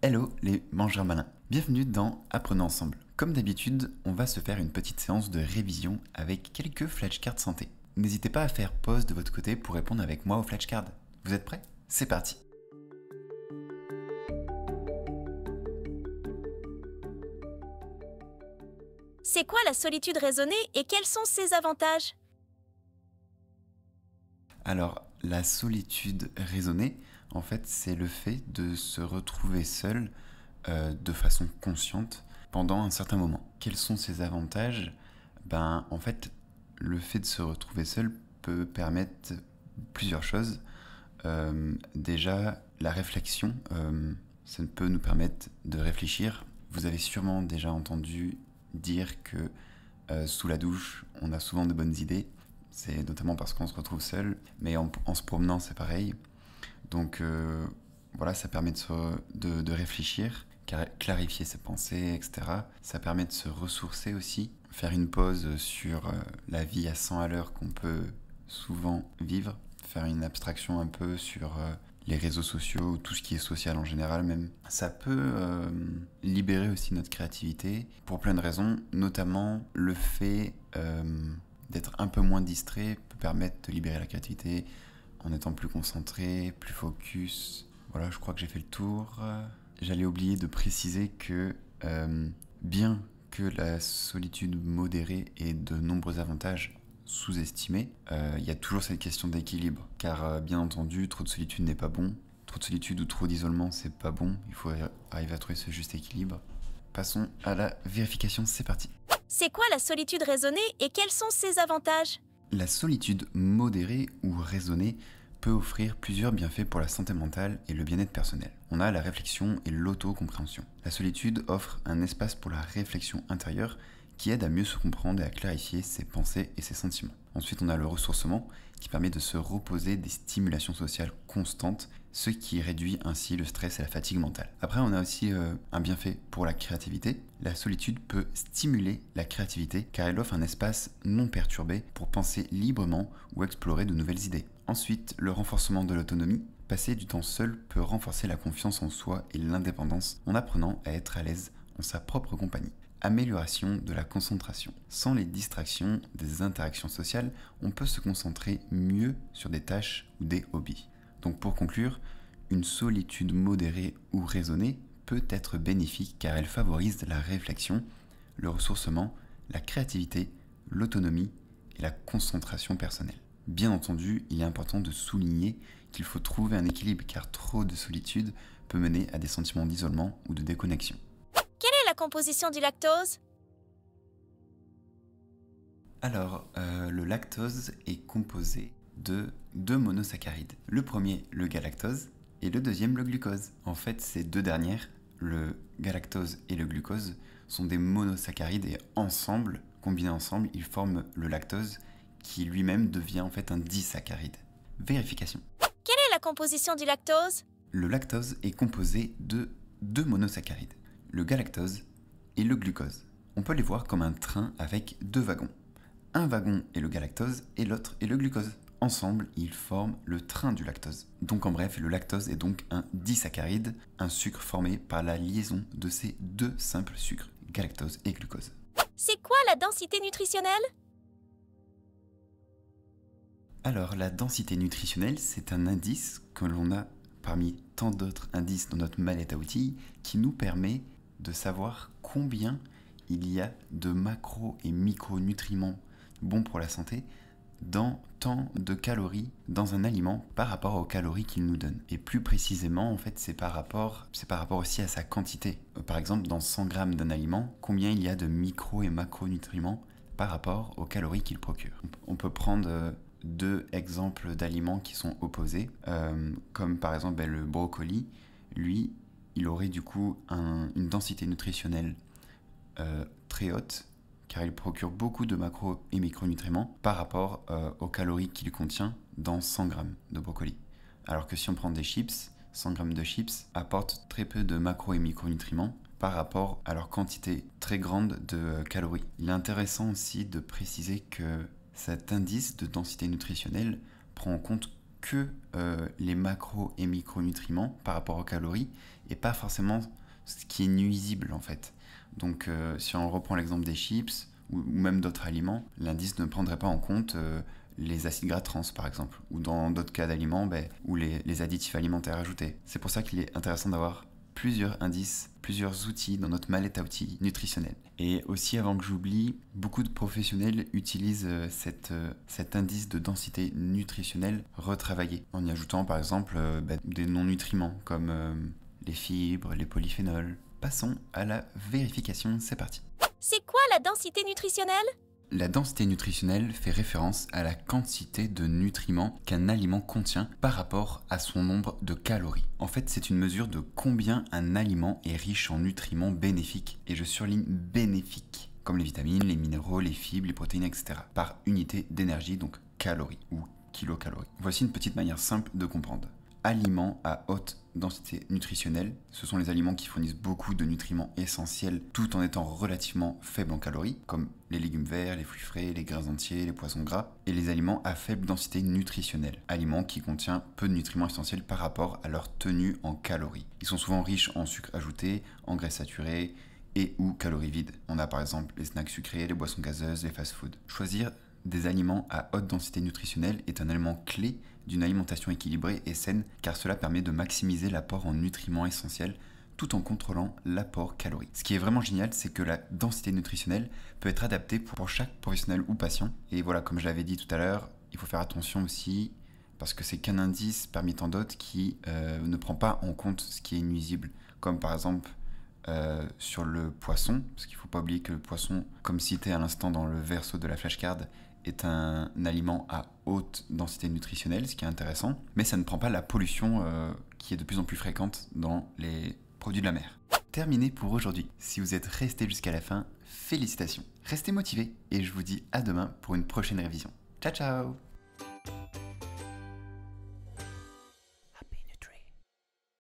Hello les mangeurs malins, bienvenue dans Apprenons ensemble. Comme d'habitude, on va se faire une petite séance de révision avec quelques flashcards santé. N'hésitez pas à faire pause de votre côté pour répondre avec moi aux flashcards. Vous êtes prêts C'est parti C'est quoi la solitude raisonnée et quels sont ses avantages Alors, la solitude raisonnée, en fait, c'est le fait de se retrouver seul euh, de façon consciente pendant un certain moment. Quels sont ses avantages Ben, en fait, le fait de se retrouver seul peut permettre plusieurs choses. Euh, déjà, la réflexion, euh, ça peut nous permettre de réfléchir. Vous avez sûrement déjà entendu dire que sous la douche, on a souvent de bonnes idées c'est notamment parce qu'on se retrouve seul, mais en, se promenant, c'est pareil. Donc euh, voilà, ça permet de, de, réfléchir, clarifier ses pensées, etc. Ça permet de se ressourcer aussi, faire une pause sur euh, la vie à 100 à l'heure qu'on peut souvent vivre, faire une abstraction un peu sur euh, les réseaux sociaux, tout ce qui est social en général même. Ça peut libérer aussi notre créativité pour plein de raisons, notamment le fait d'être un peu moins distrait peut permettre de libérer la créativité en étant plus concentré, plus focus. Voilà, je crois que j'ai fait le tour. J'allais oublier de préciser que euh, bien que la solitude modérée ait de nombreux avantages sous-estimés, euh, il y a toujours cette question d'équilibre. Car euh, bien entendu, trop de solitude n'est pas bon. Trop de solitude ou trop d'isolement, c'est pas bon. Il faut arriver à trouver ce juste équilibre. Passons à la vérification, c'est parti. C'est quoi la solitude raisonnée et quels sont ses avantages La solitude modérée ou raisonnée peut offrir plusieurs bienfaits pour la santé mentale et le bien-être personnel. On a la réflexion et l'auto-compréhension. La solitude offre un espace pour la réflexion intérieure qui aide à mieux se comprendre et à clarifier ses pensées et ses sentiments. Ensuite, on a le ressourcement qui permet de se reposer des stimulations sociales constantes, ce qui réduit ainsi le stress et la fatigue mentale. Après, on a aussi euh, un bienfait pour la créativité. La solitude peut stimuler la créativité car elle offre un espace non perturbé pour penser librement ou explorer de nouvelles idées. Ensuite, le renforcement de l'autonomie. Passer du temps seul peut renforcer la confiance en soi et l'indépendance en apprenant à être à l'aise en sa propre compagnie amélioration de la concentration. Sans les distractions des interactions sociales, on peut se concentrer mieux sur des tâches ou des hobbies. Donc pour conclure, une solitude modérée ou raisonnée peut être bénéfique car elle favorise la réflexion, le ressourcement, la créativité, l'autonomie et la concentration personnelle. Bien entendu, il est important de souligner qu'il faut trouver un équilibre car trop de solitude peut mener à des sentiments d'isolement ou de déconnexion composition du lactose Alors, euh, le lactose est composé de deux monosaccharides. Le premier, le galactose, et le deuxième, le glucose. En fait, ces deux dernières, le galactose et le glucose, sont des monosaccharides et ensemble, combinés ensemble, ils forment le lactose qui lui-même devient en fait un disaccharide. Vérification. Quelle est la composition du lactose Le lactose est composé de deux monosaccharides, le galactose et le glucose. On peut les voir comme un train avec deux wagons. Un wagon est le galactose et l'autre est le glucose. Ensemble, ils forment le train du lactose. Donc en bref, le lactose est donc un disaccharide, un sucre formé par la liaison de ces deux simples sucres, galactose et glucose. C'est quoi la densité nutritionnelle Alors la densité nutritionnelle, c'est un indice que l'on a parmi tant d'autres indices dans notre mallette à outils qui nous permet de savoir combien il y a de macro et micronutriments bons pour la santé dans tant de calories dans un aliment par rapport aux calories qu'il nous donne. Et plus précisément, en fait, c'est par rapport, c'est par rapport aussi à sa quantité. Euh, par exemple, dans 100 grammes d'un aliment, combien il y a de micro et macronutriments par rapport aux calories qu'il procure. On peut prendre euh, deux exemples d'aliments qui sont opposés, euh, comme par exemple ben, le brocoli. Lui, il aurait du coup une densité nutritionnelle euh, très haute car il procure beaucoup de macro et micronutriments par rapport euh, aux calories qu'il contient dans 100 grammes de brocoli. Alors que si on prend des chips, 100 grammes de chips apportent très peu de macro et micronutriments par rapport à leur quantité très grande de euh, calories. Il est intéressant aussi de préciser que cet indice de densité nutritionnelle prend en compte que euh, les macro et micronutriments par rapport aux calories et pas forcément ce qui est nuisible en fait. Donc euh, si on reprend l'exemple des chips ou, même d'autres aliments, l'indice ne prendrait pas en compte euh, les acides gras trans par exemple ou dans d'autres cas d'aliments ben, ou les additifs alimentaires ajoutés. C'est pour ça qu'il est intéressant d'avoir plusieurs indices, plusieurs outils dans notre mallette à outils nutritionnelle. Et aussi, avant que j'oublie, beaucoup de professionnels utilisent euh, cette, euh, cet indice de densité nutritionnelle retravaillé, en y ajoutant par exemple euh, bah, des non-nutriments comme les fibres, les polyphénols. Passons à la vérification, c'est parti. C'est quoi la densité nutritionnelle la densité nutritionnelle fait référence à la quantité de nutriments qu'un aliment contient par rapport à son nombre de calories. En fait, c'est une mesure de combien un aliment est riche en nutriments bénéfiques, et je surligne bénéfiques, comme les vitamines, les minéraux, les fibres, les protéines, etc., par unité d'énergie, donc calories ou kilocalories. Voici une petite manière simple de comprendre aliments à haute densité nutritionnelle. Ce sont les aliments qui fournissent beaucoup de nutriments essentiels tout en étant relativement faibles en calories, comme les légumes verts, les fruits frais, les grains entiers, les poissons gras, et les aliments à faible densité nutritionnelle, aliments qui contiennent peu de nutriments essentiels par rapport à leur tenue en calories. Ils sont souvent riches en sucre ajouté, en graisses saturées et ou calories vides. On a par exemple les snacks sucrés, les boissons gazeuses, les fast-foods. Choisir des aliments à haute densité nutritionnelle est un élément clé d'une alimentation équilibrée et saine car cela permet de maximiser l'apport en nutriments essentiels tout en contrôlant l'apport calorique. Ce qui est vraiment génial, c'est que la densité nutritionnelle peut être adaptée pour chaque professionnel ou patient. Et voilà, comme je l'avais dit tout à l'heure, il faut faire attention aussi parce que c'est qu'un indice parmi tant d'autres qui euh, ne prend pas en compte ce qui est nuisible, comme par exemple euh, sur le poisson, parce qu'il ne faut pas oublier que le poisson, comme cité à l'instant dans le verso de la flashcard, est un aliment à haute densité nutritionnelle, ce qui est intéressant, mais ça ne prend pas la pollution euh, qui est de plus en plus fréquente dans les produits de la mer. Terminé pour aujourd'hui. Si vous êtes resté jusqu'à la fin, félicitations. Restez motivés et je vous dis à demain pour une prochaine révision. Ciao ciao